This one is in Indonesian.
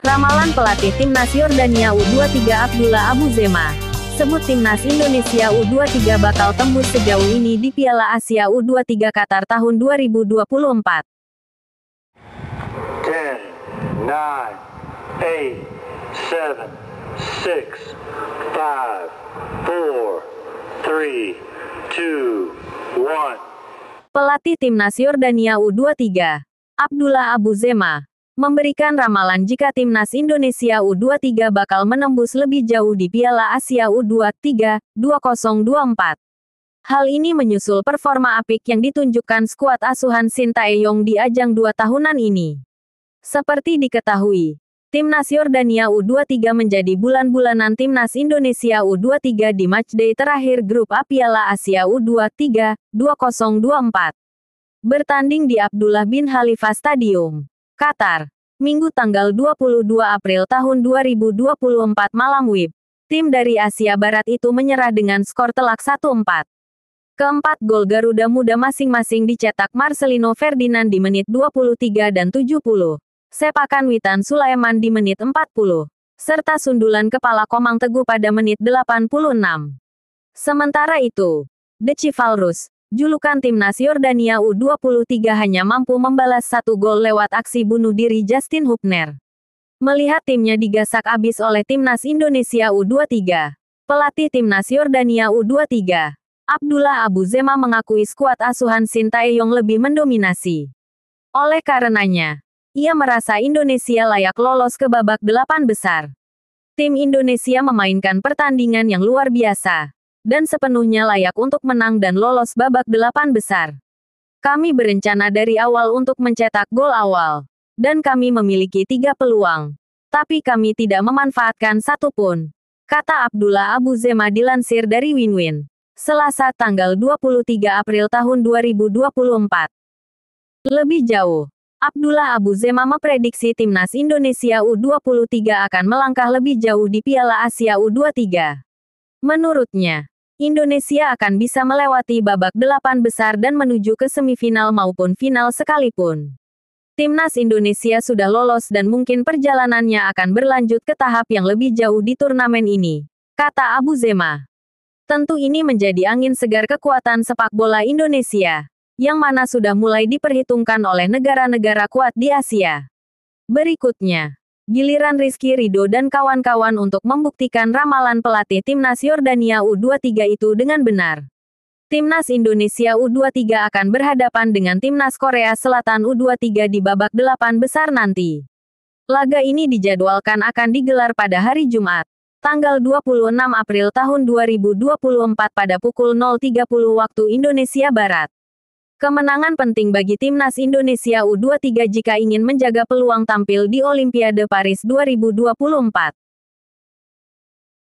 Ramalan pelatih timnas Yordania U23 Abdullah Abu Zema. Sebut timnas Indonesia U23 bakal tembus sejauh ini di Piala Asia U23 Qatar tahun 2024. 10, 9, 8, 7, 6, 5, 4, 3, 2, 1. Pelatih timnas Yordania U23, Abdullah Abu Zema memberikan ramalan jika timnas Indonesia U23 bakal menembus lebih jauh di Piala Asia U23 2024. Hal ini menyusul performa apik yang ditunjukkan skuad asuhan Sintayong di ajang dua tahunan ini. Seperti diketahui, Timnas Yordania U23 menjadi bulan-bulanan Timnas Indonesia U23 di matchday terakhir grup A Piala Asia U23 2024. Bertanding di Abdullah bin Khalifa Stadium. Qatar. Minggu tanggal 22 April tahun 2024 malam WIB, tim dari Asia Barat itu menyerah dengan skor telak 1-4. Keempat gol Garuda Muda masing-masing dicetak Marcelino Ferdinand di menit 23 dan 70, sepakan Witan Sulaiman di menit 40, serta sundulan kepala Komang Teguh pada menit 86. Sementara itu, The Chivalrous, Julukan timnas Yordania U23 hanya mampu membalas satu gol lewat aksi bunuh diri Justin Hubner. Melihat timnya digasak abis oleh timnas Indonesia U23, pelatih timnas Yordania U23, Abdullah Abu Zema mengakui skuad asuhan Sintayong lebih mendominasi. Oleh karenanya, ia merasa Indonesia layak lolos ke babak delapan besar. Tim Indonesia memainkan pertandingan yang luar biasa, dan sepenuhnya layak untuk menang dan lolos babak delapan besar. Kami berencana dari awal untuk mencetak gol awal, dan kami memiliki tiga peluang. Tapi kami tidak memanfaatkan satupun, kata Abdullah Abu Zema dilansir dari Winwin. Selasa tanggal 23 April tahun 2024. Lebih jauh, Abdullah Abu Zema memprediksi timnas Indonesia U23 akan melangkah lebih jauh di Piala Asia U23. Menurutnya, Indonesia akan bisa melewati babak delapan besar dan menuju ke semifinal maupun final sekalipun. Timnas Indonesia sudah lolos dan mungkin perjalanannya akan berlanjut ke tahap yang lebih jauh di turnamen ini, kata Abu Zema. Tentu ini menjadi angin segar kekuatan sepak bola Indonesia, yang mana sudah mulai diperhitungkan oleh negara-negara kuat di Asia. Berikutnya. Giliran Rizky Rido dan kawan-kawan untuk membuktikan ramalan pelatih timnas Yordania U23 itu dengan benar. Timnas Indonesia U23 akan berhadapan dengan timnas Korea Selatan U23 di babak delapan besar nanti. Laga ini dijadwalkan akan digelar pada hari Jumat tanggal 26 April tahun 2024 pada pukul 03.00 waktu Indonesia Barat. Kemenangan penting bagi timnas Indonesia U23 jika ingin menjaga peluang tampil di Olimpiade Paris 2024.